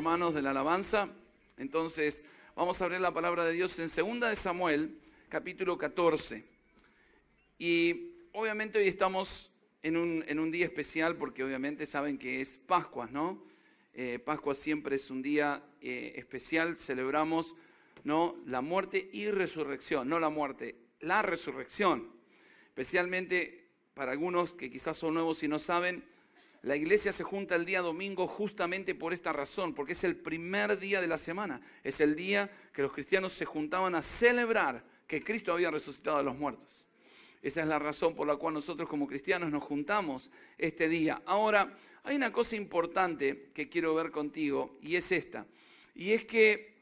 hermanos de la alabanza. Entonces, vamos a abrir la palabra de Dios en 2 de Samuel, capítulo 14. Y obviamente hoy estamos en un, en un día especial porque obviamente saben que es pascua ¿no? Eh, pascua siempre es un día eh, especial, celebramos ¿no? la muerte y resurrección, no la muerte, la resurrección. Especialmente para algunos que quizás son nuevos y no saben, la iglesia se junta el día domingo justamente por esta razón, porque es el primer día de la semana. Es el día que los cristianos se juntaban a celebrar que Cristo había resucitado a los muertos. Esa es la razón por la cual nosotros como cristianos nos juntamos este día. Ahora, hay una cosa importante que quiero ver contigo y es esta. Y es que,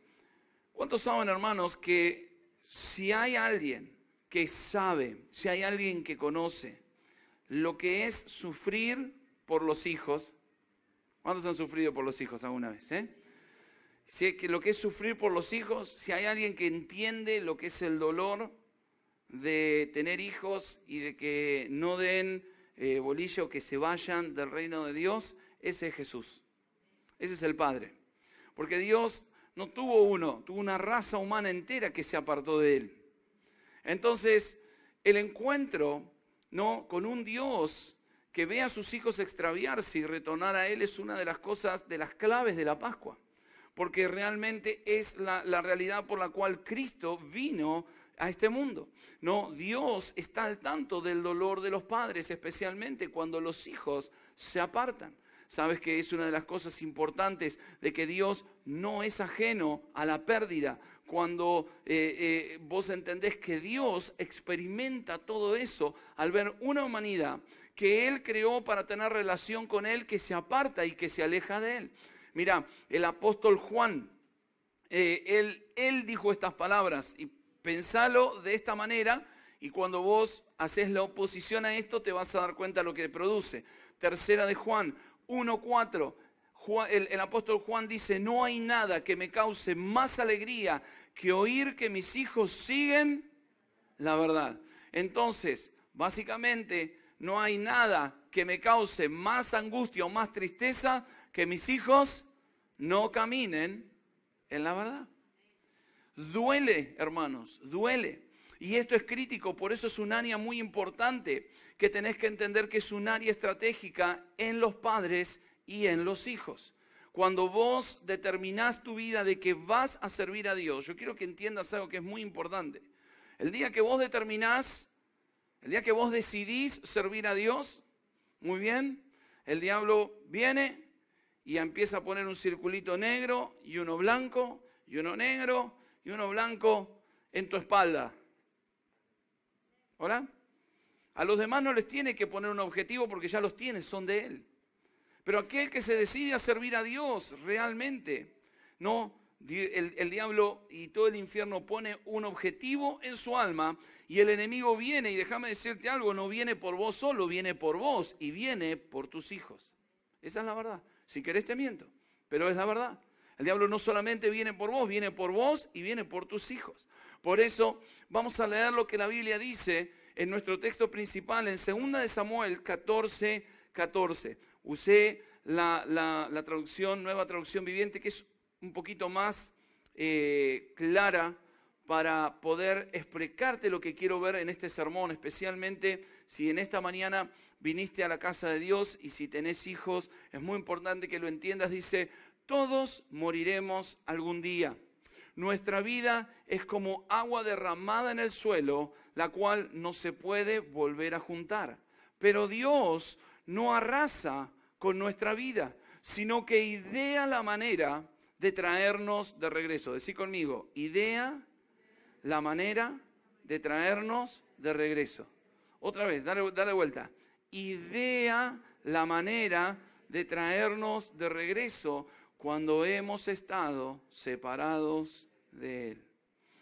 ¿cuántos saben hermanos que si hay alguien que sabe, si hay alguien que conoce lo que es sufrir por los hijos. ¿Cuántos han sufrido por los hijos alguna vez? Eh? Si que lo que es sufrir por los hijos, si hay alguien que entiende lo que es el dolor de tener hijos y de que no den eh, bolillo, o que se vayan del reino de Dios, ese es Jesús. Ese es el Padre. Porque Dios no tuvo uno, tuvo una raza humana entera que se apartó de él. Entonces, el encuentro ¿no? con un Dios que vea a sus hijos extraviarse y retornar a Él es una de las cosas, de las claves de la Pascua, porque realmente es la, realidad por la cual Cristo vino a este mundo. No, Dios está al tanto del dolor de los padres, especialmente cuando los hijos se apartan. Sabes que es una de las cosas importantes de que Dios no es ajeno a la pérdida. Cuando eh, eh, vos entendés que Dios experimenta todo eso al ver una humanidad que Él creó para tener relación con Él, que se aparta y que se aleja de Él. Mira, el apóstol Juan, eh, él, dijo estas palabras y pensalo de esta manera y cuando vos haces la oposición a esto te vas a dar cuenta de lo que produce. Tercera de Juan 1.4. el, apóstol Juan dice, no hay nada que me cause más alegría que oír que mis hijos siguen la verdad. Entonces, básicamente, no hay nada que me cause más angustia o más tristeza que mis hijos no caminen en la verdad. Duele, hermanos, duele. Y esto es crítico, por eso es un área muy importante que tenés que entender que es un área estratégica en los padres y en los hijos. Cuando vos determinás tu vida de que vas a servir a Dios, yo quiero que entiendas algo que es muy importante. El día que vos determinás el día que vos decidís servir a Dios, muy bien, el diablo viene y empieza a poner un circulito negro y uno blanco y uno negro y uno blanco en tu espalda. ¿Hola? A los demás no les tiene que poner un objetivo porque ya los tienes, son de Él. Pero aquel que se decide a servir a Dios realmente, no el, diablo y todo el infierno pone un objetivo en su alma y el enemigo viene, y déjame decirte algo, no viene por vos solo, viene por vos y viene por tus hijos. Esa es la verdad. Si querés te miento, pero es la verdad. El diablo no solamente viene por vos, viene por vos y viene por tus hijos. Por eso vamos a leer lo que la Biblia dice en nuestro texto principal, en 2 de Samuel 14, 14. Usé la traducción, nueva traducción viviente, que es un poquito más eh, clara para poder explicarte lo que quiero ver en este sermón, especialmente si en esta mañana viniste a la casa de Dios y si tenés hijos, es muy importante que lo entiendas. Dice, todos moriremos algún día. Nuestra vida es como agua derramada en el suelo, la cual no se puede volver a juntar. Pero Dios no arrasa con nuestra vida, sino que idea la manera de traernos de regreso. Decí conmigo, idea, la manera de traernos de regreso. Otra vez, dale, vuelta. Idea, la manera de traernos de regreso cuando hemos estado separados de Él.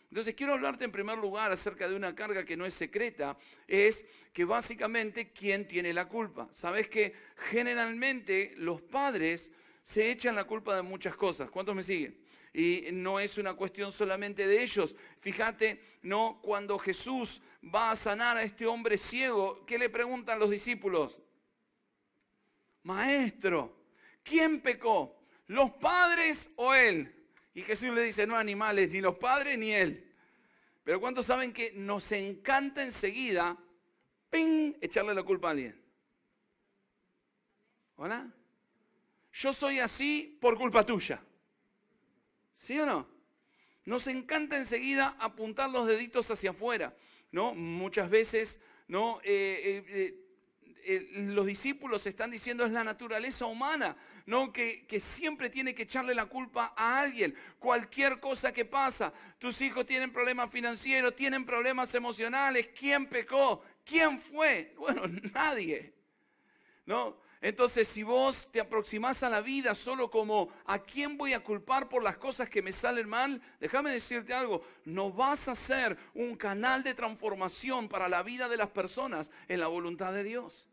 Entonces quiero hablarte en primer lugar acerca de una carga que no es secreta, es que básicamente quién tiene la culpa. Sabes que generalmente los padres se echan la culpa de muchas cosas. ¿Cuántos me siguen? Y no es una cuestión solamente de ellos. Fíjate, no cuando Jesús va a sanar a este hombre ciego, ¿qué le preguntan los discípulos? Maestro, ¿quién pecó? ¿Los padres o él? Y Jesús le dice, no animales, ni los padres ni él. Pero ¿cuántos saben que nos encanta enseguida, ping, echarle la culpa a alguien? ¿Hola? yo soy así por culpa tuya. ¿Sí o no? Nos encanta enseguida apuntar los deditos hacia afuera, ¿no? Muchas veces, ¿no? Eh, eh, eh, los discípulos están diciendo es la naturaleza humana, ¿no? Que, que, siempre tiene que echarle la culpa a alguien. Cualquier cosa que pasa, tus hijos tienen problemas financieros, tienen problemas emocionales, ¿quién pecó? ¿Quién fue? Bueno, nadie, ¿no? Entonces, si vos te aproximás a la vida solo como a quién voy a culpar por las cosas que me salen mal, déjame decirte algo, no vas a ser un canal de transformación para la vida de las personas en la voluntad de Dios.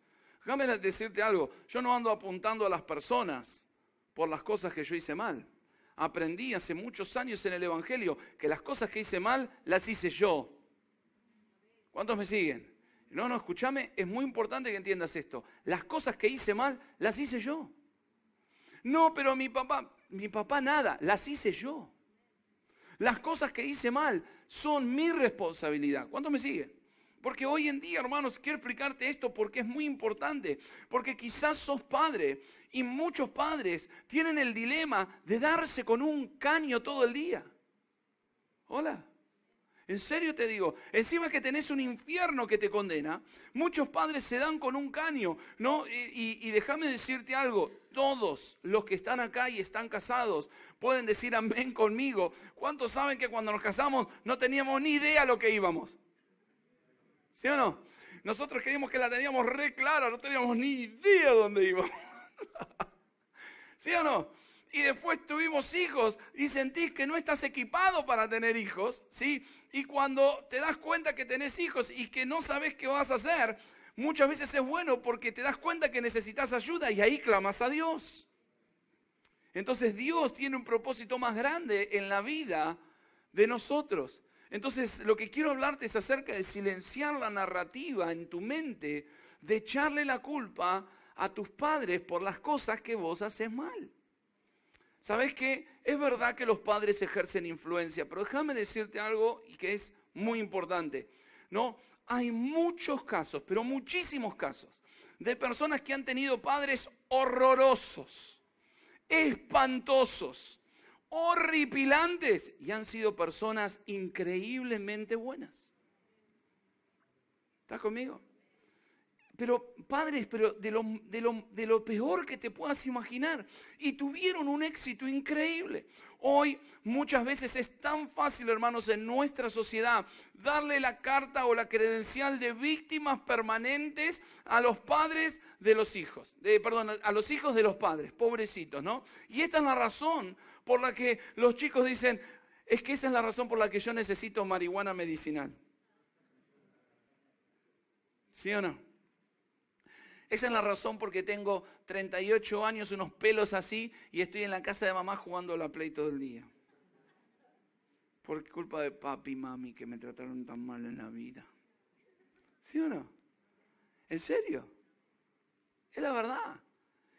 Déjame decirte algo, yo no ando apuntando a las personas por las cosas que yo hice mal. Aprendí hace muchos años en el Evangelio que las cosas que hice mal las hice yo. ¿Cuántos me siguen? No, no, escúchame, es muy importante que entiendas esto. Las cosas que hice mal, las hice yo. No, pero mi papá, mi papá nada, las hice yo. Las cosas que hice mal son mi responsabilidad. ¿Cuánto me sigue? Porque hoy en día, hermanos, quiero explicarte esto porque es muy importante. Porque quizás sos padre y muchos padres tienen el dilema de darse con un caño todo el día. Hola. En serio te digo, encima que tenés un infierno que te condena, muchos padres se dan con un caño, ¿no? Y, déjame decirte algo, todos los que están acá y están casados pueden decir amén conmigo. ¿Cuántos saben que cuando nos casamos no teníamos ni idea de lo que íbamos? ¿Sí o no? Nosotros queríamos que la teníamos re clara, no teníamos ni idea dónde íbamos. ¿Sí o no? y después tuvimos hijos y sentís que no estás equipado para tener hijos, ¿sí? Y cuando te das cuenta que tenés hijos y que no sabes qué vas a hacer, muchas veces es bueno porque te das cuenta que necesitas ayuda y ahí clamas a Dios. Entonces Dios tiene un propósito más grande en la vida de nosotros. Entonces lo que quiero hablarte es acerca de silenciar la narrativa en tu mente, de echarle la culpa a tus padres por las cosas que vos haces mal. ¿Sabes qué? Es verdad que los padres ejercen influencia, pero déjame decirte algo y que es muy importante. No, hay muchos casos, pero muchísimos casos de personas que han tenido padres horrorosos, espantosos, horripilantes y han sido personas increíblemente buenas. ¿Estás conmigo? pero padres, pero de lo, peor que te puedas imaginar. Y tuvieron un éxito increíble. Hoy muchas veces es tan fácil, hermanos, en nuestra sociedad darle la carta o la credencial de víctimas permanentes a los padres de los hijos. perdón, a los hijos de los padres, pobrecitos, ¿no? Y esta es la razón por la que los chicos dicen, es que esa es la razón por la que yo necesito marihuana medicinal. ¿Sí o no? Esa es la razón porque tengo 38 años, unos pelos así, y estoy en la casa de mamá jugando a la play todo el día. Por culpa de papi y mami que me trataron tan mal en la vida. ¿Sí o no? ¿En serio? Es la verdad.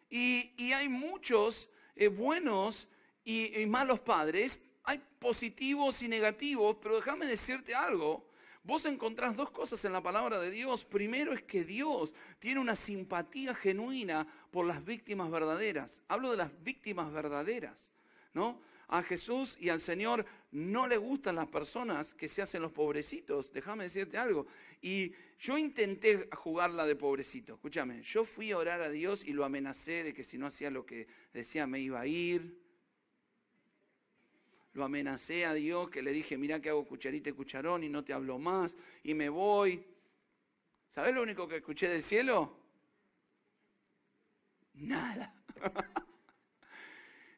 Y, hay muchos eh, buenos y malos padres, hay positivos y negativos, pero déjame decirte algo, Vos encontrás dos cosas en la palabra de Dios. Primero es que Dios tiene una simpatía genuina por las víctimas verdaderas. Hablo de las víctimas verdaderas, ¿no? A Jesús y al Señor no le gustan las personas que se hacen los pobrecitos. Déjame decirte algo. Y yo intenté jugarla de pobrecito. Escúchame, yo fui a orar a Dios y lo amenacé de que si no hacía lo que decía me iba a ir lo amenacé a Dios, que le dije, mira que hago cucharita y cucharón y no te hablo más y me voy. ¿Sabes lo único que escuché del cielo? Nada.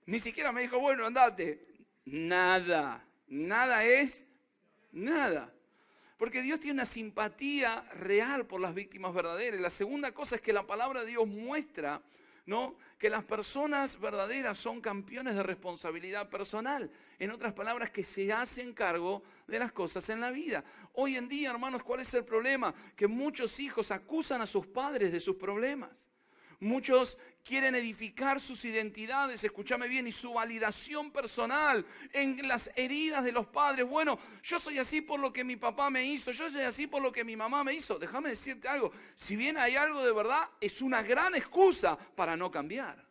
Ni siquiera me dijo, bueno, andate. Nada. Nada es nada. Porque Dios tiene una simpatía real por las víctimas verdaderas. La segunda cosa es que la palabra de Dios muestra ¿no? Que las personas verdaderas son campeones de responsabilidad personal. En otras palabras, que se hacen cargo de las cosas en la vida. Hoy en día, hermanos, ¿cuál es el problema? Que muchos hijos acusan a sus padres de sus problemas. Muchos quieren edificar sus identidades, escúchame bien, y su validación personal en las heridas de los padres. Bueno, yo soy así por lo que mi papá me hizo, yo soy así por lo que mi mamá me hizo. Déjame decirte algo, si bien hay algo de verdad, es una gran excusa para no cambiar.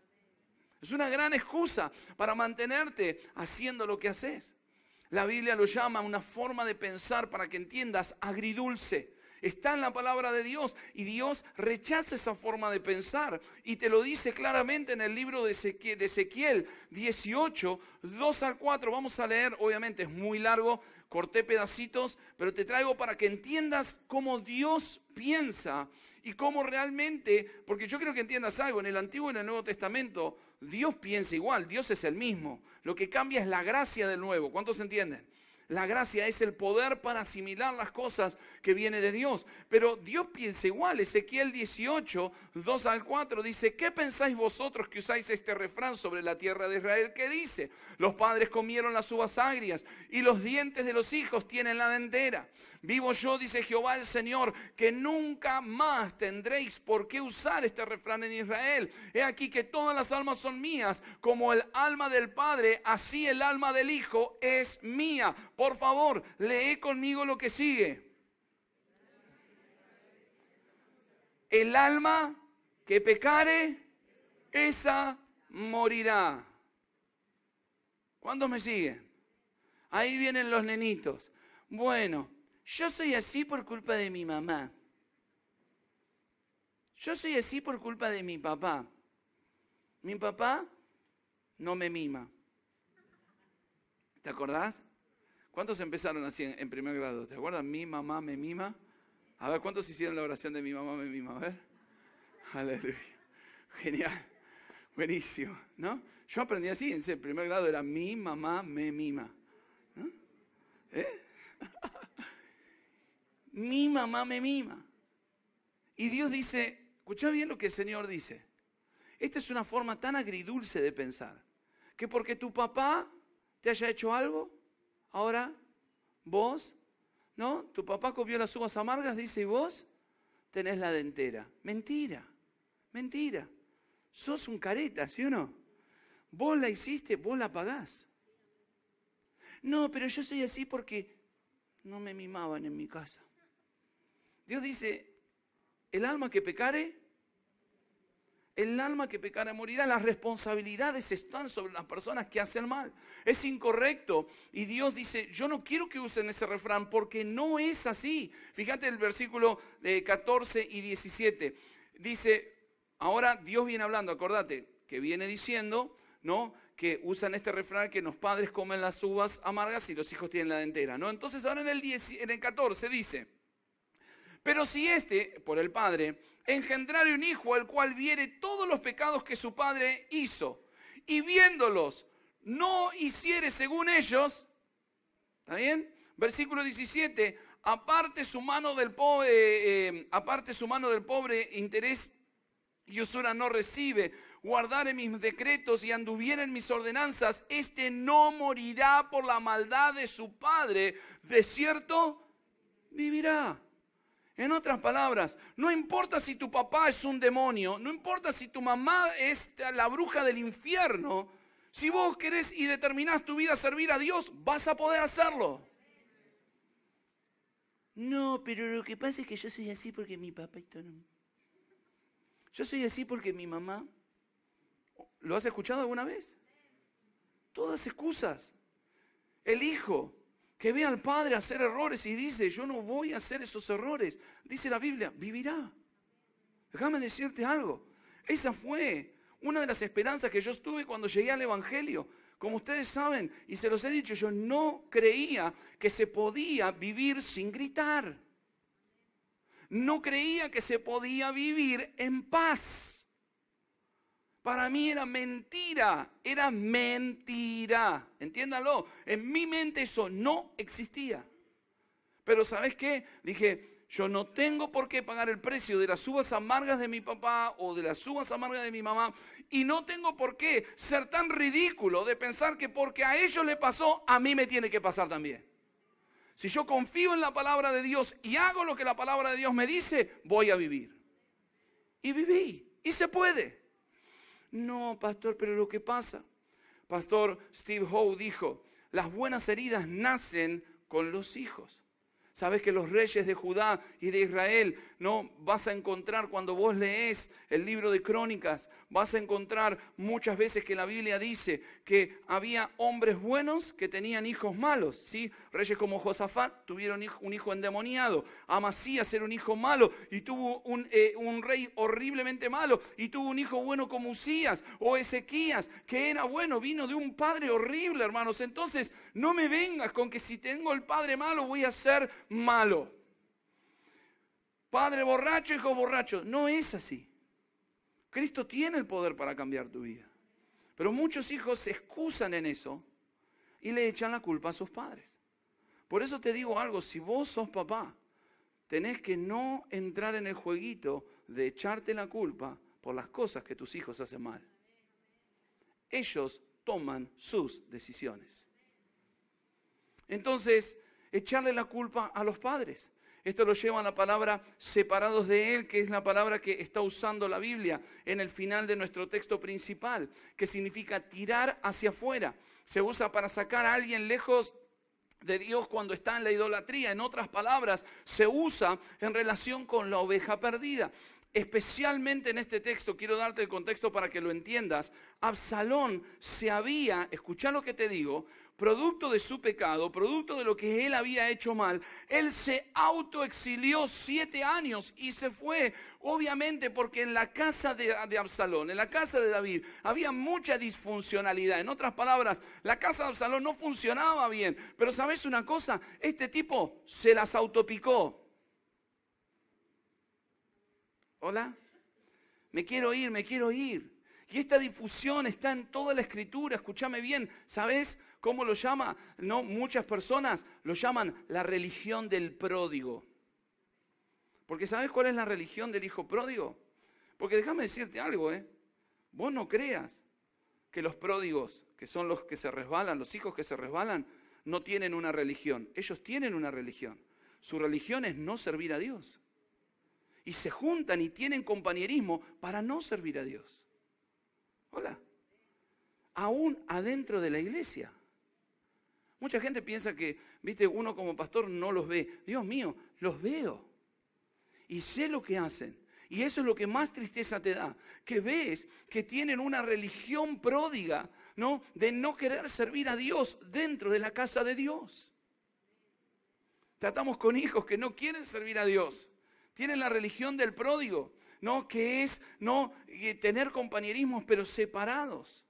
Es una gran excusa para mantenerte haciendo lo que haces. La Biblia lo llama una forma de pensar para que entiendas agridulce. Está en la palabra de Dios y Dios rechaza esa forma de pensar y te lo dice claramente en el libro de Ezequiel 18, 2 al 4. Vamos a leer, obviamente es muy largo, corté pedacitos, pero te traigo para que entiendas cómo Dios piensa y cómo realmente, porque yo creo que entiendas algo, en el Antiguo y en el Nuevo Testamento Dios piensa igual, Dios es el mismo. Lo que cambia es la gracia del nuevo. ¿Cuántos entienden? La gracia es el poder para asimilar las cosas que viene de Dios. Pero Dios piensa igual. Ezequiel 18, 2 al 4 dice, ¿qué pensáis vosotros que usáis este refrán sobre la tierra de Israel? ¿Qué dice? Los padres comieron las uvas agrias y los dientes de los hijos tienen la dentera. Vivo yo, dice Jehová el Señor, que nunca más tendréis por qué usar este refrán en Israel. He aquí que todas las almas son mías, como el alma del Padre, así el alma del Hijo es mía por favor, lee conmigo lo que sigue. El alma que pecare, esa morirá. ¿Cuántos me siguen? Ahí vienen los nenitos. Bueno, yo soy así por culpa de mi mamá. Yo soy así por culpa de mi papá. Mi papá no me mima. ¿Te acordás? ¿Cuántos empezaron así en, primer grado? ¿Te acuerdas? Mi mamá me mima. A ver, ¿cuántos hicieron la oración de mi mamá me mima? A ver. Aleluya. Genial. Buenísimo, ¿no? Yo aprendí así, en el primer grado era mi mamá me mima. ¿Eh? mi mamá me mima. Y Dios dice, escucha bien lo que el Señor dice. Esta es una forma tan agridulce de pensar, que porque tu papá te haya hecho algo, Ahora, vos, ¿no? Tu papá comió las uvas amargas, dice, y vos tenés la dentera. Mentira, mentira. Sos un careta, ¿sí o no? Vos la hiciste, vos la pagás. No, pero yo soy así porque no me mimaban en mi casa. Dios dice, el alma que pecare, el alma que pecara morirá. Las responsabilidades están sobre las personas que hacen mal. Es incorrecto. Y Dios dice, yo no quiero que usen ese refrán porque no es así. Fíjate el versículo de 14 y 17. Dice, ahora Dios viene hablando, acordate, que viene diciendo, ¿no? Que usan este refrán que los padres comen las uvas amargas y los hijos tienen la dentera, ¿no? Entonces ahora en el, en el 14 dice, pero si éste, por el Padre, engendrare un hijo al cual viere todos los pecados que su Padre hizo, y viéndolos no hiciere según ellos, ¿está bien? Versículo 17, eh, eh, aparte su mano del pobre, interés y usura no recibe, guardare mis decretos y anduviera en mis ordenanzas, este no morirá por la maldad de su padre, de cierto vivirá. En otras palabras, no importa si tu papá es un demonio, no importa si tu mamá es la bruja del infierno, si vos querés y determinás tu vida a servir a Dios, vas a poder hacerlo. No, pero lo que pasa es que yo soy así porque mi papá y Yo soy así porque mi mamá. ¿Lo has escuchado alguna vez? Todas excusas. El hijo que ve al Padre hacer errores y dice, yo no voy a hacer esos errores. Dice la Biblia, vivirá. Déjame decirte algo. Esa fue una de las esperanzas que yo estuve cuando llegué al Evangelio. Como ustedes saben, y se los he dicho, yo no creía que se podía vivir sin gritar. No creía que se podía vivir en paz para mí era mentira, era mentira. Entiéndalo, en mi mente eso no existía. Pero ¿sabes qué? Dije, yo no tengo por qué pagar el precio de las uvas amargas de mi papá o de las uvas amargas de mi mamá. Y no tengo por qué ser tan ridículo de pensar que porque a ellos le pasó, a mí me tiene que pasar también. Si yo confío en la palabra de Dios y hago lo que la palabra de Dios me dice, voy a vivir. Y viví. Y se puede. No, pastor, pero lo que pasa. Pastor Steve Howe dijo, las buenas heridas nacen con los hijos. Sabes que los reyes de Judá y de Israel, no vas a encontrar cuando vos lees el libro de Crónicas, vas a encontrar muchas veces que la Biblia dice que había hombres buenos que tenían hijos malos, ¿sí? Reyes como Josafat tuvieron un hijo endemoniado, Amasías era un hijo malo y tuvo un, eh, un rey horriblemente malo y tuvo un hijo bueno como Usías o Ezequías, que era bueno, vino de un padre horrible, hermanos. Entonces, no me vengas con que si tengo el padre malo voy a ser malo. Padre borracho, hijo borracho. No es así. Cristo tiene el poder para cambiar tu vida. Pero muchos hijos se excusan en eso y le echan la culpa a sus padres. Por eso te digo algo, si vos sos papá, tenés que no entrar en el jueguito de echarte la culpa por las cosas que tus hijos hacen mal. Ellos toman sus decisiones. Entonces, echarle la culpa a los padres. Esto lo lleva a la palabra separados de Él, que es la palabra que está usando la Biblia en el final de nuestro texto principal, que significa tirar hacia afuera. Se usa para sacar a alguien lejos de Dios cuando está en la idolatría. En otras palabras, se usa en relación con la oveja perdida. Especialmente en este texto, quiero darte el contexto para que lo entiendas. Absalón se había, escucha lo que te digo, producto de su pecado, producto de lo que él había hecho mal, él se autoexilió siete años y se fue, obviamente porque en la casa de, Absalón, en la casa de David, había mucha disfuncionalidad. En otras palabras, la casa de Absalón no funcionaba bien. Pero sabes una cosa, este tipo se las autopicó. Hola, me quiero ir, me quiero ir. Y esta difusión está en toda la escritura, escúchame bien, ¿sabes? ¿Cómo lo llama? No, muchas personas lo llaman la religión del pródigo. Porque ¿sabes cuál es la religión del hijo pródigo? Porque déjame decirte algo, ¿eh? Vos no creas que los pródigos, que son los que se resbalan, los hijos que se resbalan, no tienen una religión. Ellos tienen una religión. Su religión es no servir a Dios. Y se juntan y tienen compañerismo para no servir a Dios. Hola. Aún adentro de la iglesia. Mucha gente piensa que, viste, uno como pastor no los ve. Dios mío, los veo. Y sé lo que hacen. Y eso es lo que más tristeza te da, que ves que tienen una religión pródiga, ¿no? De no querer servir a Dios dentro de la casa de Dios. Tratamos con hijos que no quieren servir a Dios. Tienen la religión del pródigo, ¿no? Que es, ¿no? Tener compañerismos, pero separados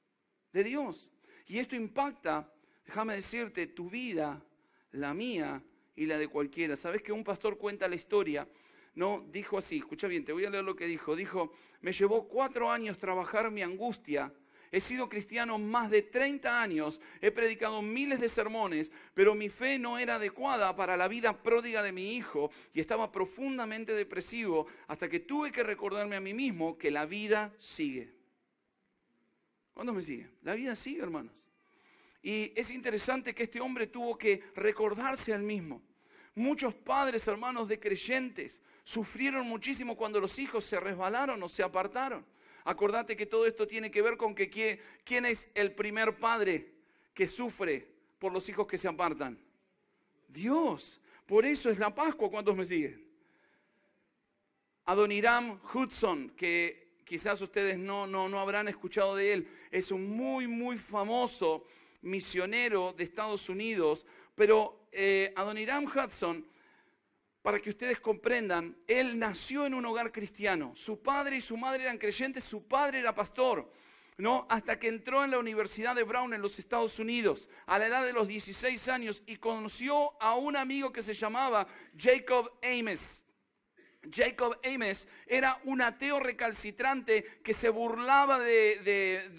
de Dios. Y esto impacta Déjame decirte, tu vida, la mía y la de cualquiera. ¿Sabes que un pastor cuenta la historia? No, dijo así, escucha bien, te voy a leer lo que dijo. Dijo, me llevó cuatro años trabajar mi angustia. He sido cristiano más de 30 años, he predicado miles de sermones, pero mi fe no era adecuada para la vida pródiga de mi hijo y estaba profundamente depresivo hasta que tuve que recordarme a mí mismo que la vida sigue. ¿Cuándo me sigue? La vida sigue, hermanos. Y es interesante que este hombre tuvo que recordarse al mismo. Muchos padres, hermanos de creyentes, sufrieron muchísimo cuando los hijos se resbalaron o se apartaron. Acordate que todo esto tiene que ver con que quién, es el primer padre que sufre por los hijos que se apartan. Dios. Por eso es la Pascua. ¿Cuántos me siguen? Adoniram Hudson, que quizás ustedes no, no, no habrán escuchado de él, es un muy, muy famoso misionero de Estados Unidos, pero eh, Adoniram Hudson, para que ustedes comprendan, él nació en un hogar cristiano. Su padre y su madre eran creyentes, su padre era pastor. ¿no? Hasta que entró en la Universidad de Brown en los Estados Unidos a la edad de los 16 años y conoció a un amigo que se llamaba Jacob Ames. Jacob Ames era un ateo recalcitrante que se burlaba de,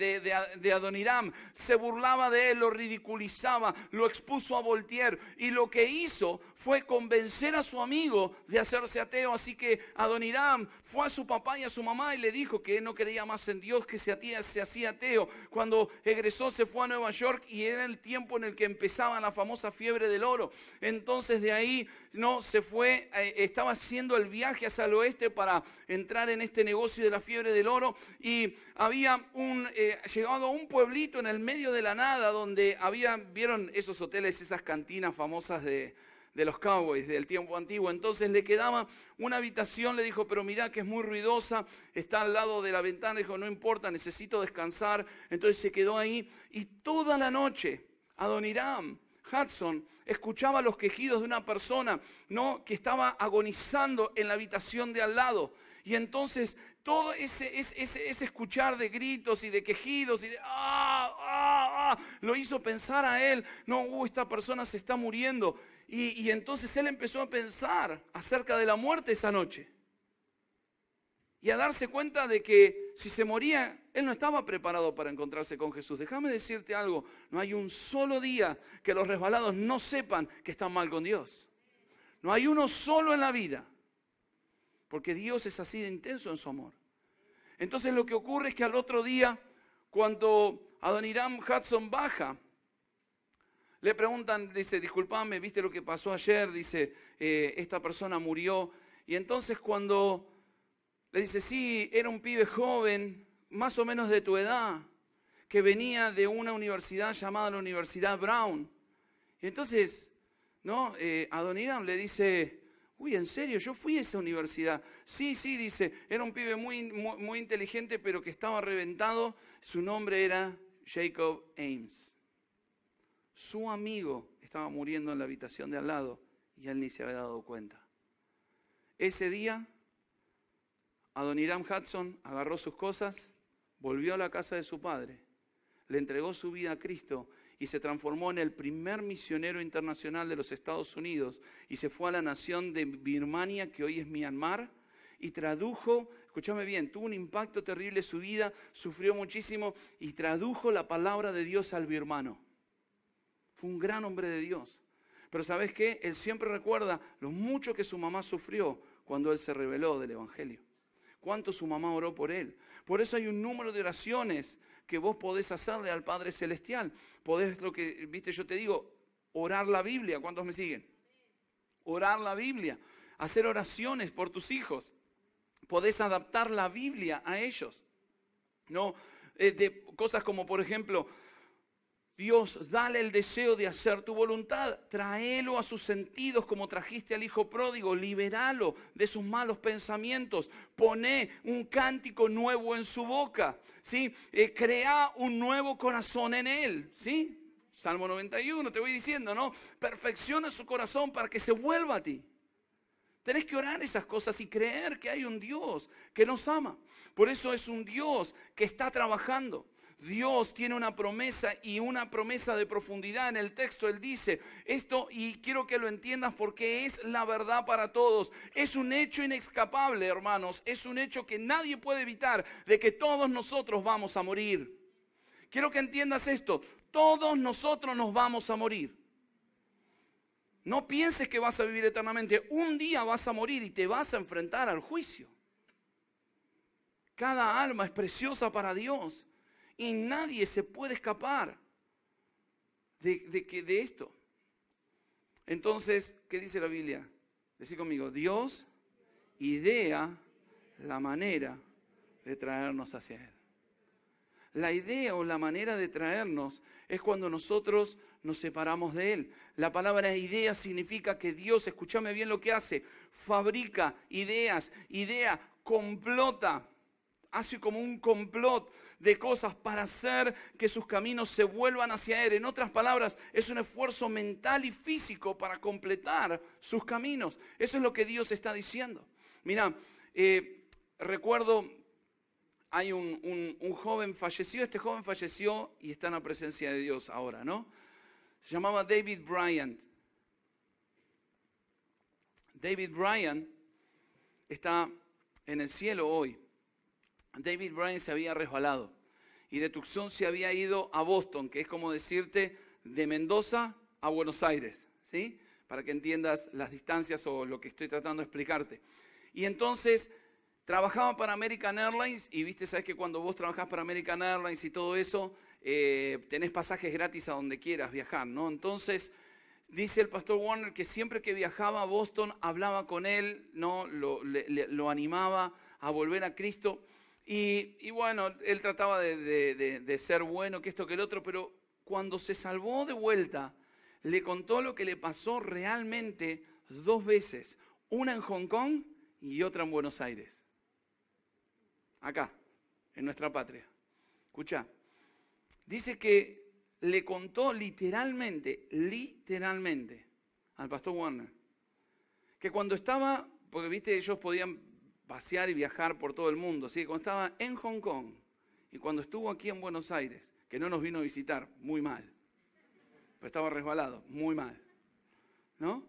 de, Adoniram, se burlaba de él, lo ridiculizaba, lo expuso a Voltaire y lo que hizo fue convencer a su amigo de hacerse ateo. Así que Adoniram fue a su papá y a su mamá y le dijo que él no creía más en Dios, que se, se hacía ateo. Cuando egresó se fue a Nueva York y era el tiempo en el que empezaba la famosa fiebre del oro. Entonces de ahí no se fue, eh, estaba haciendo el viaje hacia el oeste para entrar en este negocio de la fiebre del oro y había un, eh, llegado a un pueblito en el medio de la nada donde había, vieron esos hoteles, esas cantinas famosas de, los cowboys del tiempo antiguo. Entonces le quedaba una habitación, le dijo, pero mirá que es muy ruidosa, está al lado de la ventana, dijo, no importa, necesito descansar. Entonces se quedó ahí y toda la noche Adoniram Hudson escuchaba los quejidos de una persona, Que estaba agonizando en la habitación de al lado. Y entonces todo ese, escuchar de gritos y de quejidos y de, ¡Ah, ah, ah! lo hizo pensar a él, no, uh, esta persona se está muriendo. y entonces él empezó a pensar acerca de la muerte esa noche y a darse cuenta de que si se moría, él no estaba preparado para encontrarse con Jesús. Déjame decirte algo, no hay un solo día que los resbalados no sepan que están mal con Dios. No hay uno solo en la vida, porque Dios es así de intenso en su amor. Entonces lo que ocurre es que al otro día, cuando Adoniram Hudson baja, le preguntan, dice, disculpame, ¿viste lo que pasó ayer? Dice, eh, esta persona murió. Y entonces cuando le dice, sí, era un pibe joven, más o menos de tu edad, que venía de una universidad llamada la Universidad Brown. Y entonces, ¿no? Eh, Adoniram le dice, Uy, en serio, yo fui a esa universidad. Sí, sí, dice, era un pibe muy, muy, inteligente, pero que estaba reventado. Su nombre era Jacob Ames. Su amigo estaba muriendo en la habitación de al lado y él ni se había dado cuenta. Ese día Adoniram Hudson agarró sus cosas, volvió a la casa de su padre, le entregó su vida a Cristo y se transformó en el primer misionero internacional de los Estados Unidos y se fue a la nación de Birmania, que hoy es Myanmar, y tradujo, escúchame bien, tuvo un impacto terrible su vida, sufrió muchísimo y tradujo la palabra de Dios al birmano. Fue un gran hombre de Dios. Pero ¿sabes qué? Él siempre recuerda lo mucho que su mamá sufrió cuando él se reveló del Evangelio cuánto su mamá oró por él. Por eso hay un número de oraciones que vos podés hacerle al Padre Celestial. Podés lo que, viste, yo te digo, orar la Biblia. ¿Cuántos me siguen? Orar la Biblia. Hacer oraciones por tus hijos. Podés adaptar la Biblia a ellos. No, eh, de cosas como, por ejemplo, Dios, dale el deseo de hacer tu voluntad, tráelo a sus sentidos como trajiste al hijo pródigo, liberalo de sus malos pensamientos, pone un cántico nuevo en su boca, ¿sí? Eh, crea un nuevo corazón en él, ¿sí? Salmo 91, te voy diciendo, ¿no? Perfecciona su corazón para que se vuelva a ti. Tenés que orar esas cosas y creer que hay un Dios que nos ama. Por eso es un Dios que está trabajando. Dios tiene una promesa y una promesa de profundidad en el texto. Él dice esto y quiero que lo entiendas porque es la verdad para todos. Es un hecho inescapable, hermanos. Es un hecho que nadie puede evitar de que todos nosotros vamos a morir. Quiero que entiendas esto. Todos nosotros nos vamos a morir. No pienses que vas a vivir eternamente. Un día vas a morir y te vas a enfrentar al juicio. Cada alma es preciosa para Dios. Y nadie se puede escapar de, que, de esto. Entonces, ¿qué dice la Biblia? Decir conmigo, Dios idea la manera de traernos hacia Él. La idea o la manera de traernos es cuando nosotros nos separamos de Él. La palabra idea significa que Dios, escúchame bien lo que hace, fabrica ideas, idea, complota hace como un complot de cosas para hacer que sus caminos se vuelvan hacia Él. En otras palabras, es un esfuerzo mental y físico para completar sus caminos. Eso es lo que Dios está diciendo. Mira, eh, recuerdo, hay un, un joven fallecido, este joven falleció y está en la presencia de Dios ahora, ¿no? Se llamaba David Bryant. David Bryant está en el cielo hoy David Bryan se había resbalado y de Tucson se había ido a Boston, que es como decirte de Mendoza a Buenos Aires, ¿sí? Para que entiendas las distancias o lo que estoy tratando de explicarte. Y entonces trabajaba para American Airlines y viste, sabes que cuando vos trabajás para American Airlines y todo eso, eh, tenés pasajes gratis a donde quieras viajar, ¿no? Entonces, dice el pastor Warner que siempre que viajaba a Boston hablaba con él, ¿no? lo animaba a volver a Cristo. Y, bueno, él trataba de, de ser bueno, que esto, que el otro, pero cuando se salvó de vuelta, le contó lo que le pasó realmente dos veces, una en Hong Kong y otra en Buenos Aires, acá, en nuestra patria. Escucha, dice que le contó literalmente, literalmente, al pastor Warner, que cuando estaba, porque viste, ellos podían pasear y viajar por todo el mundo. Así que cuando estaba en Hong Kong y cuando estuvo aquí en Buenos Aires, que no nos vino a visitar, muy mal. Pero estaba resbalado, muy mal. ¿No?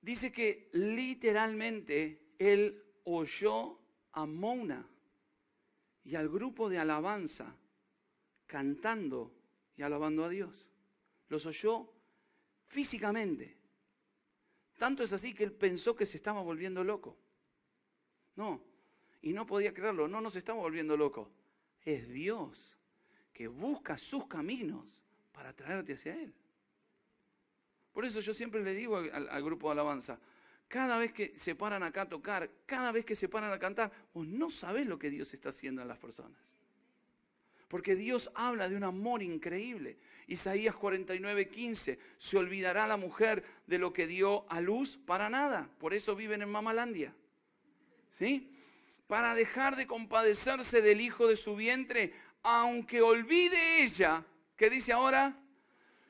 Dice que literalmente él oyó a Mona y al grupo de alabanza cantando y alabando a Dios. Los oyó físicamente. Tanto es así que él pensó que se estaba volviendo loco. No, y no podía creerlo, no nos estamos volviendo locos. Es Dios que busca sus caminos para traerte hacia Él. Por eso yo siempre le digo al, grupo de alabanza, cada vez que se paran acá a tocar, cada vez que se paran a cantar, vos no sabés lo que Dios está haciendo a las personas. Porque Dios habla de un amor increíble. Isaías 49, 15, se olvidará la mujer de lo que dio a luz para nada. Por eso viven en Mamalandia. ¿sí? Para dejar de compadecerse del hijo de su vientre, aunque olvide ella, que dice ahora,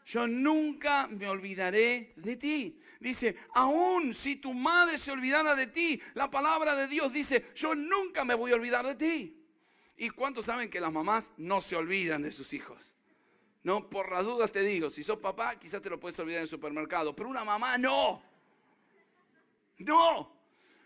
yo nunca me olvidaré de ti. Dice, aún si tu madre se olvidara de ti, la palabra de Dios dice, yo nunca me voy a olvidar de ti. ¿Y cuántos saben que las mamás no se olvidan de sus hijos? No, por las dudas te digo, si sos papá, quizás te lo puedes olvidar en el supermercado, pero una mamá no. No.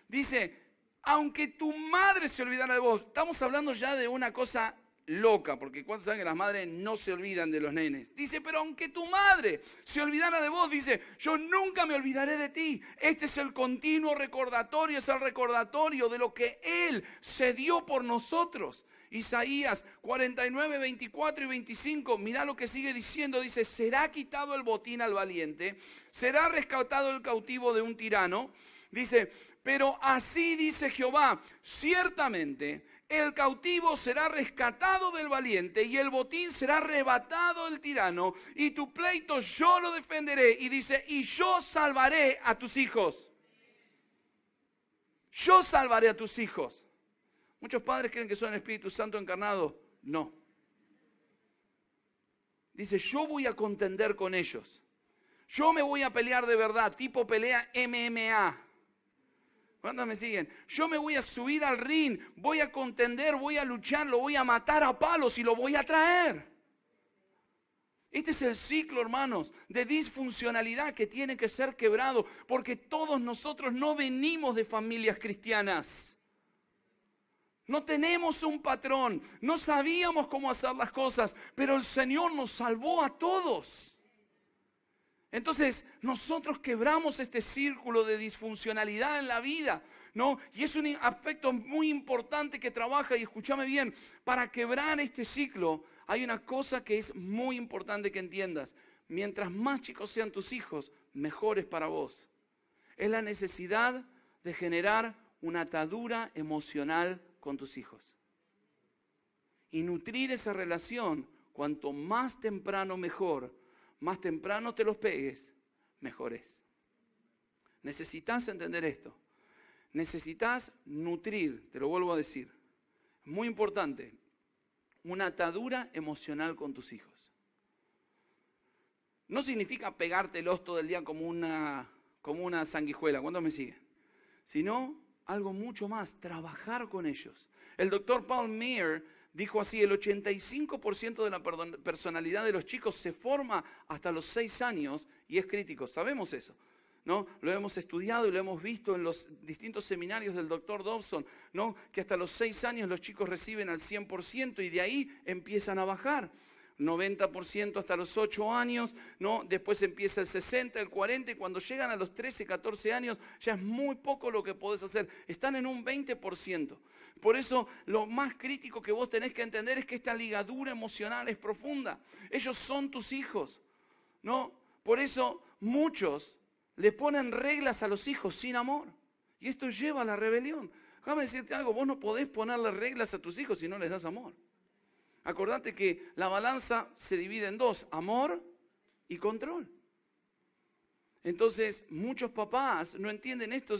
Dice, aunque tu madre se olvidara de vos. Estamos hablando ya de una cosa loca, porque ¿cuántos saben que las madres no se olvidan de los nenes? Dice, pero aunque tu madre se olvidara de vos, dice, yo nunca me olvidaré de ti. Este es el continuo recordatorio, es el recordatorio de lo que Él se dio por nosotros. Isaías 49, 24 y 25, mirá lo que sigue diciendo, dice, será quitado el botín al valiente, será rescatado el cautivo de un tirano. Dice, pero así dice Jehová, ciertamente el cautivo será rescatado del valiente y el botín será arrebatado del tirano y tu pleito yo lo defenderé y dice, y yo salvaré a tus hijos. Yo salvaré a tus hijos. Muchos padres creen que son Espíritu Santo encarnado. No. Dice, yo voy a contender con ellos. Yo me voy a pelear de verdad, tipo pelea MMA. ¿Cuántos me siguen? Yo me voy a subir al ring, voy a contender, voy a luchar, lo voy a matar a palos y lo voy a traer. Este es el ciclo, hermanos, de disfuncionalidad que tiene que ser quebrado, porque todos nosotros no venimos de familias cristianas. No tenemos un patrón, no sabíamos cómo hacer las cosas, pero el Señor nos salvó a todos. Entonces, nosotros quebramos este círculo de disfuncionalidad en la vida, ¿no? Y es un aspecto muy importante que trabaja, y escúchame bien, para quebrar este ciclo hay una cosa que es muy importante que entiendas. Mientras más chicos sean tus hijos, mejores para vos. Es la necesidad de generar una atadura emocional con tus hijos. Y nutrir esa relación, cuanto más temprano mejor, más temprano te los pegues, mejor es. Necesitas entender esto. Necesitas nutrir, te lo vuelvo a decir. Muy importante, una atadura emocional con tus hijos. No significa pegártelos todo el día como una, como una sanguijuela, ¿cuántos me siguen? Sino algo mucho más, trabajar con ellos. El doctor Paul Meir Dijo así, el 85% de la personalidad de los chicos se forma hasta los 6 años y es crítico, sabemos eso. ¿No? Lo hemos estudiado y lo hemos visto en los distintos seminarios del doctor Dobson, ¿no? que hasta los 6 años los chicos reciben al 100% y de ahí empiezan a bajar. 90% hasta los 8 años, ¿no? después empieza el 60, el 40, y cuando llegan a los 13, 14 años ya es muy poco lo que podés hacer. Están en un 20%. Por eso lo más crítico que vos tenés que entender es que esta ligadura emocional es profunda. Ellos son tus hijos, ¿no? Por eso muchos le ponen reglas a los hijos sin amor. Y esto lleva a la rebelión. Déjame decirte algo, vos no podés ponerle reglas a tus hijos si no les das amor. Acordate que la balanza se divide en dos, amor y control. Entonces, muchos papás no entienden esto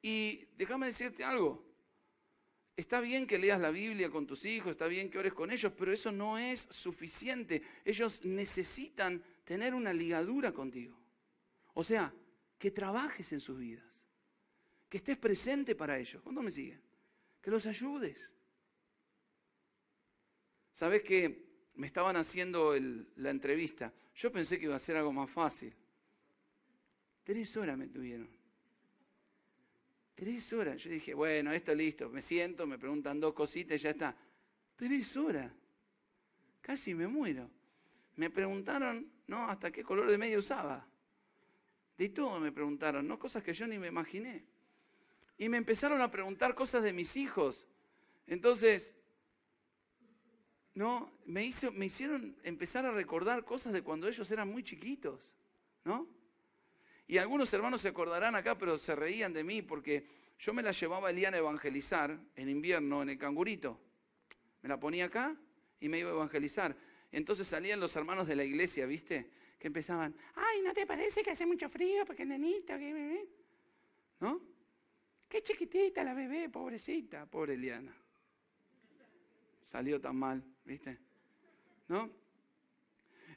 y déjame decirte algo. Está bien que leas la Biblia con tus hijos, está bien que ores con ellos, pero eso no es suficiente. Ellos necesitan tener una ligadura contigo. O sea, que trabajes en sus vidas, que estés presente para ellos. ¿Cuándo me siguen? Que los ayudes. Sabes que me estaban haciendo la entrevista? Yo pensé que iba a ser algo más fácil. Tres horas me tuvieron. Tres horas. Yo dije, bueno, esto listo. Me siento, me preguntan dos cositas y ya está. Tres horas. Casi me muero. Me preguntaron, ¿no? Hasta qué color de medio usaba. De todo me preguntaron, ¿no? Cosas que yo ni me imaginé. Y me empezaron a preguntar cosas de mis hijos. Entonces, ¿no? Me, hizo, me hicieron empezar a recordar cosas de cuando ellos eran muy chiquitos, ¿no? Y algunos hermanos se acordarán acá, pero se reían de mí porque yo me la llevaba a Eliana a evangelizar en invierno en el cangurito. Me la ponía acá y me iba a evangelizar. Entonces salían los hermanos de la iglesia, ¿viste? Que empezaban, ay, ¿no te parece que hace mucho frío porque que bebé? ¿No? Qué chiquitita la bebé, pobrecita, pobre Eliana. Salió tan mal. ¿viste? ¿No?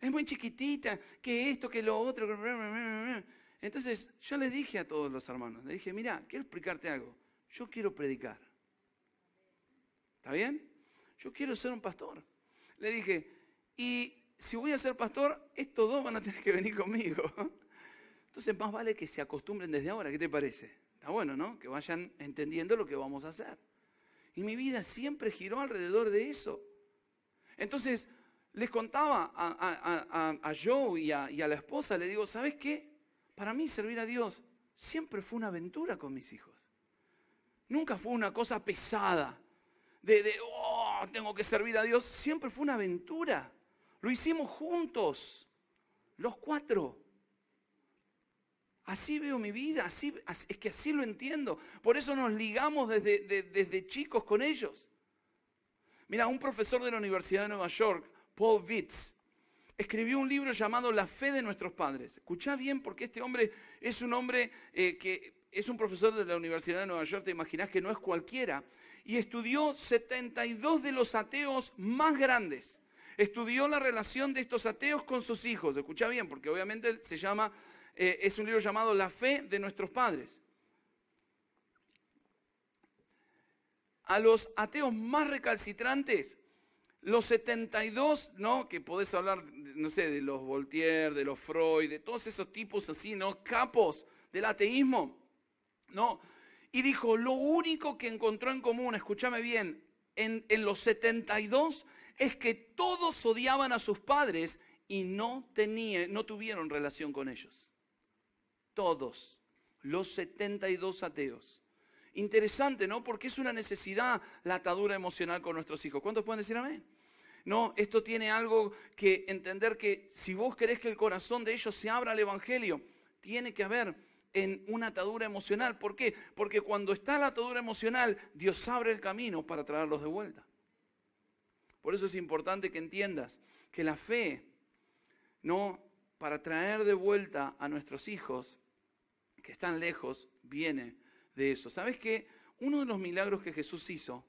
Es muy chiquitita, que esto, que lo otro. Entonces yo les dije a todos los hermanos, le dije, mira, quiero explicarte algo. Yo quiero predicar. ¿Está bien? Yo quiero ser un pastor. Le dije, y si voy a ser pastor, estos dos van a tener que venir conmigo. Entonces más vale que se acostumbren desde ahora, ¿qué te parece? Está bueno, ¿no? Que vayan entendiendo lo que vamos a hacer. Y mi vida siempre giró alrededor de eso. Entonces, les contaba a, Joe y, a, la esposa, le digo, ¿sabes qué? Para mí servir a Dios siempre fue una aventura con mis hijos. Nunca fue una cosa pesada, de, oh, tengo que servir a Dios. Siempre fue una aventura. Lo hicimos juntos, los cuatro. Así veo mi vida, así, es que así lo entiendo. Por eso nos ligamos desde, desde chicos con ellos. Mira, un profesor de la Universidad de Nueva York, Paul Vitz, escribió un libro llamado La fe de nuestros padres. Escucha bien porque este hombre es un hombre eh, que es un profesor de la Universidad de Nueva York, te imaginas que no es cualquiera, y estudió 72 de los ateos más grandes. Estudió la relación de estos ateos con sus hijos. Escucha bien, porque obviamente se llama, eh, es un libro llamado La fe de nuestros padres. a los ateos más recalcitrantes, los 72, ¿no? Que podés hablar, no sé, de los Voltaire, de los Freud, de todos esos tipos así, ¿no? Capos del ateísmo, ¿no? Y dijo, lo único que encontró en común, escúchame bien, en, los 72 es que todos odiaban a sus padres y no, no tuvieron relación con ellos. Todos, los 72 ateos. Interesante, ¿no? Porque es una necesidad la atadura emocional con nuestros hijos. ¿Cuántos pueden decir amén? No, esto tiene algo que entender que si vos querés que el corazón de ellos se abra al Evangelio, tiene que haber en una atadura emocional. ¿Por qué? Porque cuando está la atadura emocional, Dios abre el camino para traerlos de vuelta. Por eso es importante que entiendas que la fe, no, para traer de vuelta a nuestros hijos que están lejos, viene de eso. ¿Sabes qué? Uno de los milagros que Jesús hizo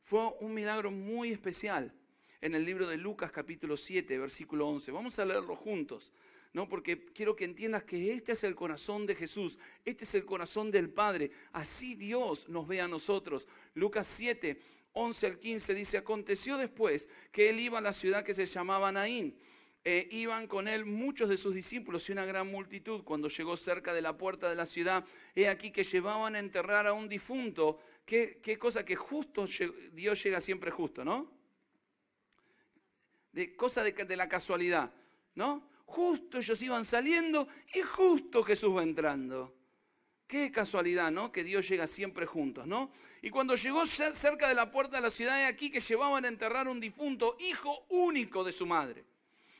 fue un milagro muy especial en el libro de Lucas capítulo 7, versículo 11. Vamos a leerlo juntos, ¿no? Porque quiero que entiendas que este es el corazón de Jesús, este es el corazón del Padre. Así Dios nos ve a nosotros. Lucas 7, 11 al 15 dice, aconteció después que él iba a la ciudad que se llamaba Naín e iban con él muchos de sus discípulos y una gran multitud. Cuando llegó cerca de la puerta de la ciudad, he aquí que llevaban a enterrar a un difunto. Qué, cosa que justo Dios llega siempre justo, ¿no? De, cosa de, la casualidad, ¿no? Justo ellos iban saliendo y justo Jesús va entrando. Qué casualidad, ¿no? Que Dios llega siempre juntos, ¿no? Y cuando llegó cerca de la puerta de la ciudad he aquí que llevaban a enterrar a un difunto, hijo único de su madre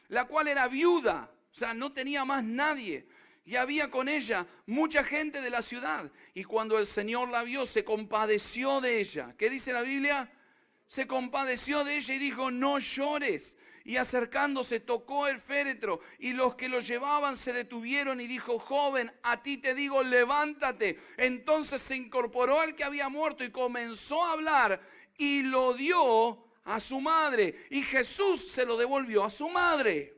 la cual era viuda, o sea, no tenía más nadie. Y había con ella mucha gente de la ciudad. Y cuando el Señor la vio, se compadeció de ella. ¿Qué dice la Biblia? Se compadeció de ella y dijo, no llores. Y acercándose tocó el féretro y los que lo llevaban se detuvieron y dijo, joven, a ti te digo, levántate. Entonces se incorporó el que había muerto y comenzó a hablar y lo dio a su madre y Jesús se lo devolvió a su madre.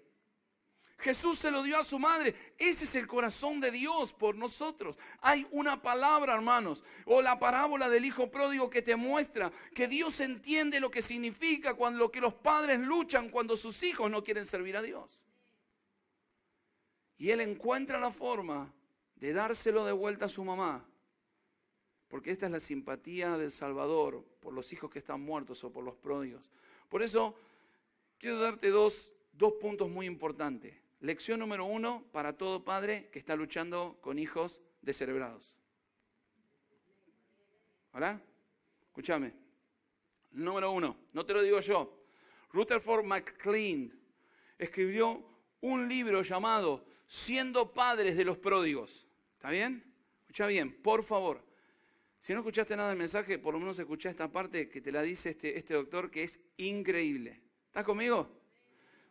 Jesús se lo dio a su madre. Ese es el corazón de Dios por nosotros. Hay una palabra, hermanos, o la parábola del hijo pródigo que te muestra que Dios entiende lo que significa cuando los padres luchan cuando sus hijos no quieren servir a Dios. Y él encuentra la forma de dárselo de vuelta a su mamá porque esta es la simpatía del Salvador por los hijos que están muertos o por los pródigos. Por eso quiero darte dos, puntos muy importantes. Lección número uno para todo padre que está luchando con hijos descerebrados. ¿Hola? Escúchame. Número uno, no te lo digo yo. Rutherford McLean escribió un libro llamado Siendo padres de los pródigos. ¿Está bien? Escucha bien, por favor. Si no escuchaste nada del mensaje, por lo menos escuchá esta parte que te la dice este, este doctor que es increíble. ¿Estás conmigo?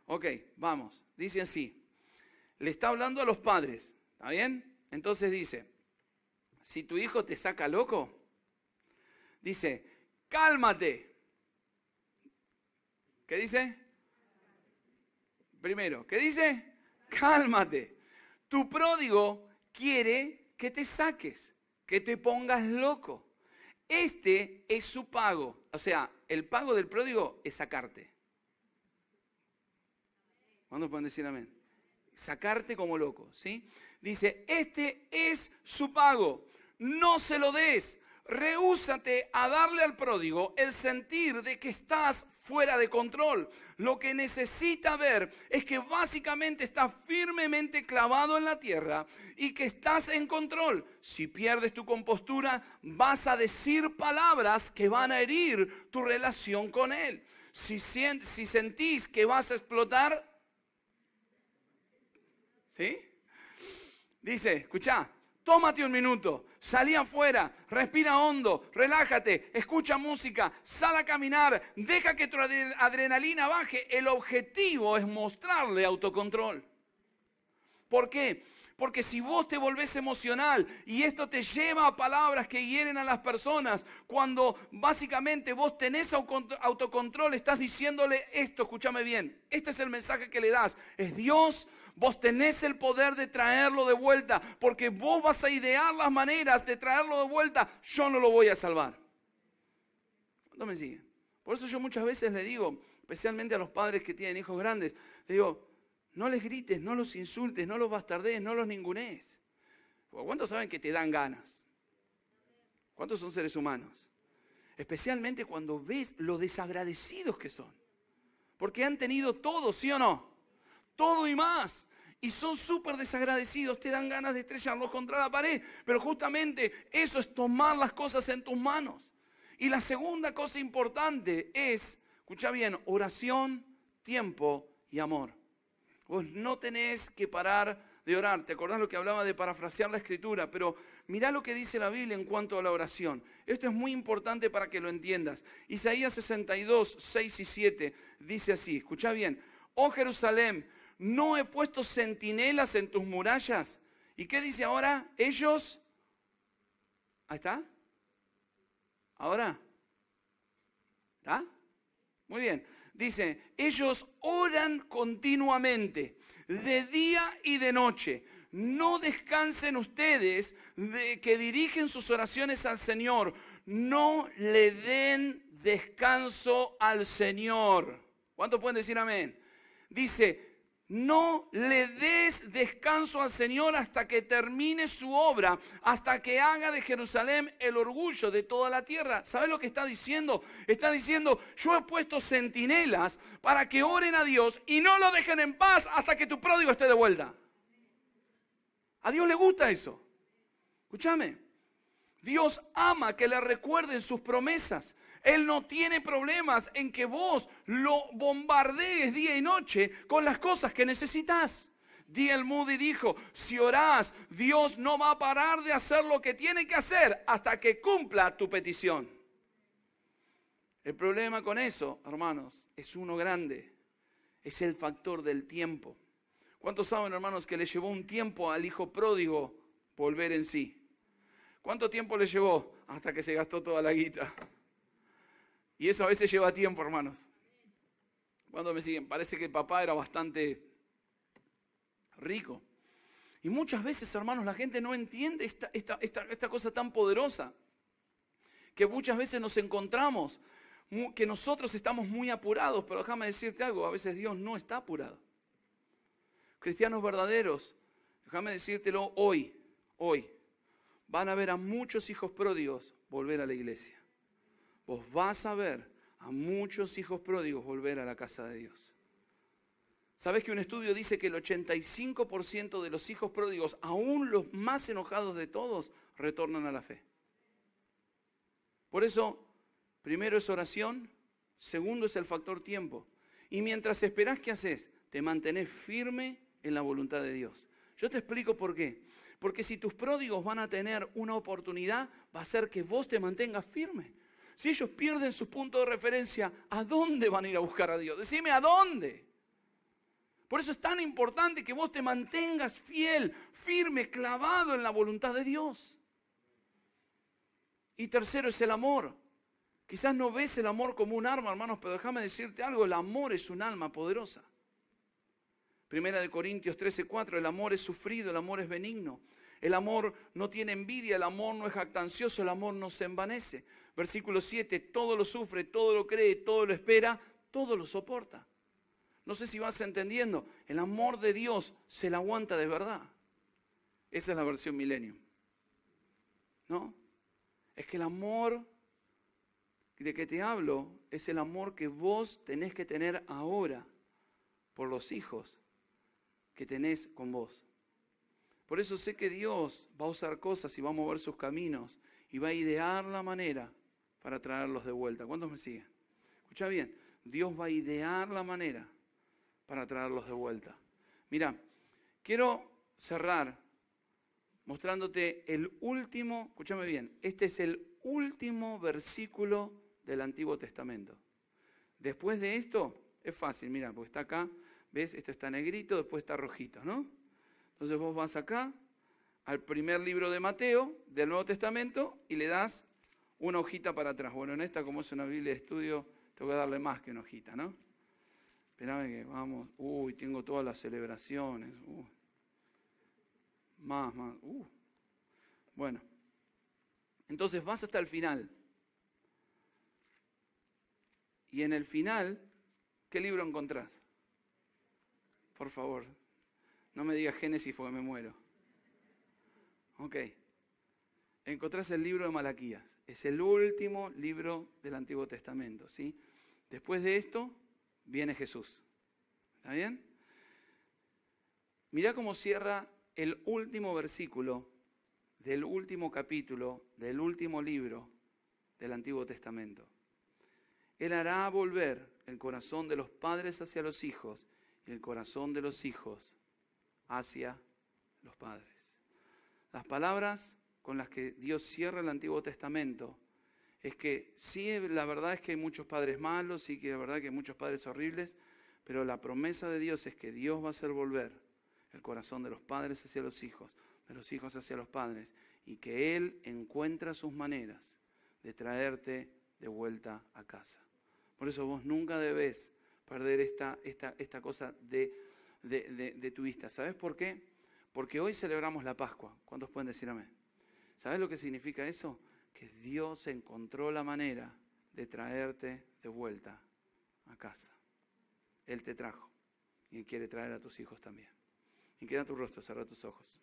Ok, vamos. Dice así. Le está hablando a los padres. ¿Está bien? Entonces dice, si tu hijo te saca loco, dice, cálmate. ¿Qué dice? Primero, ¿qué dice? Cálmate. Tu pródigo quiere que te saques que te pongas loco. Este es su pago. O sea, el pago del pródigo es sacarte. ¿Cuándo pueden decir amén? Sacarte como loco, ¿sí? Dice, este es su pago. No se lo des rehúsate a darle al pródigo el sentir de que estás fuera de control. Lo que necesita ver es que básicamente estás firmemente clavado en la tierra y que estás en control. Si pierdes tu compostura, vas a decir palabras que van a herir tu relación con él. Si, sentís que vas a explotar, ¿sí? Dice, escucha, Tómate un minuto, salí afuera, respira hondo, relájate, escucha música, sal a caminar, deja que tu adrenalina baje. El objetivo es mostrarle autocontrol. ¿Por qué? Porque si vos te volvés emocional y esto te lleva a palabras que hieren a las personas, cuando básicamente vos tenés autocontrol, estás diciéndole esto, escúchame bien, este es el mensaje que le das, es Dios Vos tenés el poder de traerlo de vuelta, porque vos vas a idear las maneras de traerlo de vuelta. Yo no lo voy a salvar. No me siguen? Por eso yo muchas veces le digo, especialmente a los padres que tienen hijos grandes, le digo, no les grites, no los insultes, no los bastardees, no los ningunees. ¿Cuántos saben que te dan ganas? ¿Cuántos son seres humanos? Especialmente cuando ves lo desagradecidos que son. Porque han tenido todo, ¿sí o no? todo y más. Y son súper desagradecidos, te dan ganas de estrellarlos contra la pared. Pero justamente eso es tomar las cosas en tus manos. Y la segunda cosa importante es, escucha bien, oración, tiempo y amor. Vos no tenés que parar de orar. ¿Te acordás lo que hablaba de parafrasear la escritura? Pero mirá lo que dice la Biblia en cuanto a la oración. Esto es muy importante para que lo entiendas. Isaías 62, 6 y 7 dice así, escucha bien, oh Jerusalén, no he puesto centinelas en tus murallas. ¿Y qué dice ahora? Ellos... Ahí está. Ahora. ¿Está? Muy bien. Dice, ellos oran continuamente, de día y de noche. No descansen ustedes de que dirigen sus oraciones al Señor. No le den descanso al Señor. ¿Cuánto pueden decir amén? Dice, no le des descanso al Señor hasta que termine su obra, hasta que haga de Jerusalén el orgullo de toda la tierra. ¿Sabe lo que está diciendo? Está diciendo, yo he puesto centinelas para que oren a Dios y no lo dejen en paz hasta que tu pródigo esté de vuelta. A Dios le gusta eso. Escúchame. Dios ama que le recuerden sus promesas. Él no tiene problemas en que vos lo bombardees día y noche con las cosas que necesitas. D.L. Moody dijo, si orás, Dios no va a parar de hacer lo que tiene que hacer hasta que cumpla tu petición. El problema con eso, hermanos, es uno grande, es el factor del tiempo. ¿Cuántos saben, hermanos, que le llevó un tiempo al hijo pródigo volver en sí? ¿Cuánto tiempo le llevó hasta que se gastó toda la guita? Y eso a veces lleva tiempo, hermanos. Cuando me siguen, parece que el papá era bastante rico. Y muchas veces, hermanos, la gente no entiende esta, esta cosa tan poderosa. Que muchas veces nos encontramos, que nosotros estamos muy apurados, pero déjame decirte algo, a veces Dios no está apurado. Cristianos verdaderos, déjame decírtelo hoy, hoy, van a ver a muchos hijos pródigos volver a la iglesia vos vas a ver a muchos hijos pródigos volver a la casa de Dios. ¿Sabes que un estudio dice que el 85% de los hijos pródigos, aún los más enojados de todos, retornan a la fe? Por eso, primero es oración, segundo es el factor tiempo. Y mientras esperás, ¿qué haces? Te mantenés firme en la voluntad de Dios. Yo te explico por qué. Porque si tus pródigos van a tener una oportunidad, va a ser que vos te mantengas firme si ellos pierden su punto de referencia, ¿a dónde van a ir a buscar a Dios? Decime, ¿a dónde? Por eso es tan importante que vos te mantengas fiel, firme, clavado en la voluntad de Dios. Y tercero es el amor. Quizás no ves el amor como un arma, hermanos, pero déjame decirte algo, el amor es un alma poderosa. Primera de Corintios 13:4. el amor es sufrido, el amor es benigno. El amor no tiene envidia, el amor no es jactancioso, el amor no se envanece. Versículo 7, todo lo sufre, todo lo cree, todo lo espera, todo lo soporta. No sé si vas entendiendo, el amor de Dios se la aguanta de verdad. Esa es la versión milenio. ¿No? Es que el amor de que te hablo es el amor que vos tenés que tener ahora por los hijos que tenés con vos. Por eso sé que Dios va a usar cosas y va a mover sus caminos y va a idear la manera para traerlos de vuelta. ¿Cuántos me siguen? Escucha bien, Dios va a idear la manera para traerlos de vuelta. Mira, quiero cerrar mostrándote el último, escúchame bien, este es el último versículo del Antiguo Testamento. Después de esto, es fácil, mira, porque está acá, ¿ves? Esto está negrito, después está rojito, ¿no? Entonces vos vas acá al primer libro de Mateo del Nuevo Testamento y le das una hojita para atrás. Bueno, en esta, como es una Biblia de estudio, tengo que darle más que una hojita, ¿no? Esperame que vamos. Uy, tengo todas las celebraciones. Más, más. Uh. Bueno. Entonces vas hasta el final. Y en el final, ¿qué libro encontrás? Por favor, no me digas Génesis porque me muero. Ok. Encontrás el libro de Malaquías. Es el último libro del Antiguo Testamento. ¿sí? Después de esto viene Jesús. ¿Está bien? Mirá cómo cierra el último versículo del último capítulo del último libro del Antiguo Testamento. Él hará volver el corazón de los padres hacia los hijos y el corazón de los hijos hacia los padres. Las palabras con las que Dios cierra el Antiguo Testamento es que sí, la verdad es que hay muchos padres malos, y que la verdad que hay muchos padres horribles, pero la promesa de Dios es que Dios va a hacer volver el corazón de los padres hacia los hijos, de los hijos hacia los padres, y que Él encuentra sus maneras de traerte de vuelta a casa. Por eso vos nunca debes perder esta, esta, esta cosa de de, tu vista. ¿Sabes por qué? Porque hoy celebramos la Pascua. ¿Cuántos pueden decir amén? ¿Sabes lo que significa eso? Que Dios encontró la manera de traerte de vuelta a casa. Él te trajo y quiere traer a tus hijos también. Y queda tu rostro, cerra tus ojos.